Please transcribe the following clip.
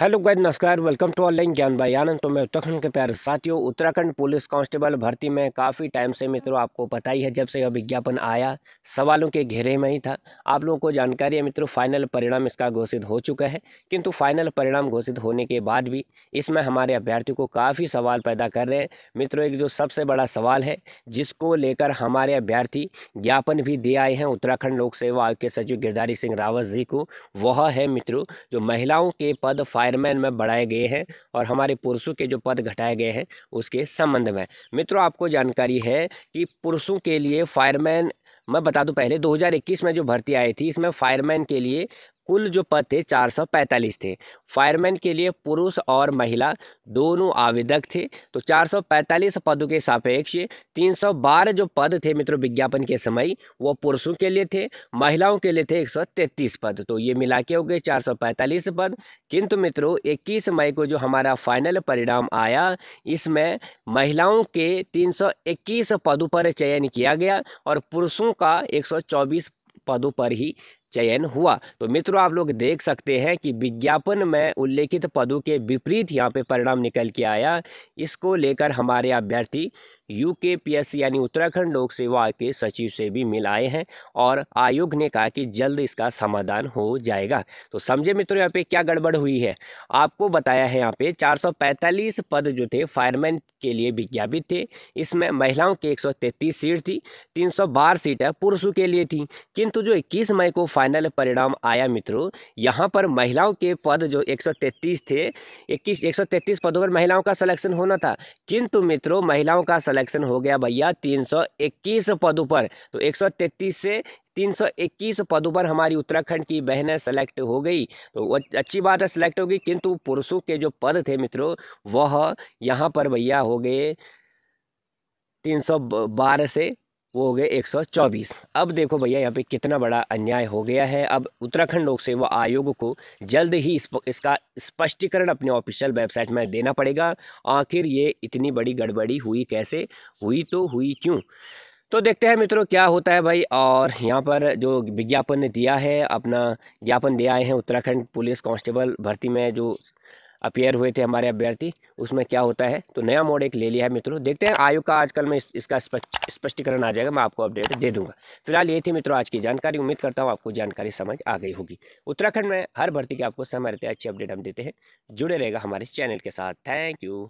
hello guys नमस्कार welcome to online Gyan भाई आनंद तो मैं उत्तराखंड के प्यारे साथियों उत्तराखंड पुलिस कांस्टेबल भर्ती में काफ़ी टाइम से मित्रों आपको पता ही है जब से यह विज्ञापन आया सवालों के घेरे में ही था आप लोगों को जानकारी है मित्रों फाइनल परिणाम इसका घोषित हो चुका है किंतु फाइनल परिणाम घोषित होने के बाद भी इसमें हमारे अभ्यर्थियों को काफ़ी सवाल पैदा कर रहे हैं मित्रों एक जो सबसे बड़ा सवाल है जिसको लेकर हमारे अभ्यर्थी ज्ञापन भी दे आए हैं उत्तराखंड लोक सेवा आयोग के सचिव गिरधारी सिंह रावत जी को वह है मित्रों जो महिलाओं के पद आयरमैन में बढ़ाए गए हैं और हमारे पुरुषों के जो पद घटाए गए हैं उसके संबंध में मित्रों आपको जानकारी है कि पुरुषों के लिए फायरमैन मैं बता दूं पहले 2021 में जो भर्ती आई थी इसमें फायरमैन के लिए कुल जो पद थे 445 थे फायरमैन के लिए पुरुष और महिला दोनों आवेदक थे तो 445 पदों के सापेक्ष 312 जो पद थे मित्रों विज्ञापन के समय वो पुरुषों के लिए थे महिलाओं के लिए थे 133 पद तो ये मिला के हो गए 445 पद किंतु मित्रों 21 मई को जो हमारा फाइनल परिणाम आया इसमें महिलाओं के 321 पदों पर चयन किया गया और पुरुषों का चौबीस पदों पर ही चयन हुआ तो मित्रों आप लोग देख सकते हैं कि विज्ञापन में उल्लेखित पदों के विपरीत यहाँ पे परिणाम निकल के आया इसको लेकर हमारे अभ्यर्थी यू के पी एस यानी उत्तराखंड लोक सेवा के सचिव से भी मिलाए हैं और आयोग ने कहा कि जल्द इसका समाधान हो जाएगा तो समझे मित्रों यहाँ पे क्या गड़बड़ हुई है आपको बताया है यहाँ पे 445 पद जो थे फायरमैन के लिए विज्ञापित थे इसमें महिलाओं की 133 सीट थी बारह सीटें पुरुषों के लिए थी किंतु जो इक्कीस मई को फाइनल परिणाम आया मित्रों यहाँ पर महिलाओं के पद जो एक थे इक्कीस एक पदों पर महिलाओं का सलेक्शन होना था किंतु मित्रों महिलाओं का कलेक्शन हो गया भैया 321 पदों पर तो 133 से 321 पदों पर हमारी उत्तराखंड की बहनें सेलेक्ट हो गई तो अच्छी बात है सेलेक्ट होगी किंतु पुरुषों के जो पद थे मित्रों वह यहाँ पर भैया हो गए 312 से वो हो गए 124 अब देखो भैया यहाँ पे कितना बड़ा अन्याय हो गया है अब उत्तराखंड लोक सेवा आयोग को जल्द ही इस, इसका स्पष्टीकरण अपने ऑफिशियल वेबसाइट में देना पड़ेगा आखिर ये इतनी बड़ी गड़बड़ी हुई कैसे हुई तो हुई क्यों तो देखते हैं मित्रों क्या होता है भाई और यहाँ पर जो विज्ञापन दिया है अपना ज्ञापन दिया आए हैं उत्तराखंड पुलिस कांस्टेबल भर्ती में जो अपेयर हुए थे हमारे अभ्यर्थी उसमें क्या होता है तो नया मोड एक ले लिया है मित्रों देखते हैं आयोग का आजकल में इस, इसका स्पष्टीकरण आ जाएगा मैं आपको अपडेट दे दूंगा फिलहाल ये थी मित्रों आज की जानकारी उम्मीद करता हूँ आपको जानकारी समझ आ गई होगी उत्तराखंड में हर भर्ती की आपको समय रहते अच्छी अपडेट हम देते हैं जुड़े रहेगा हमारे चैनल के साथ थैंक यू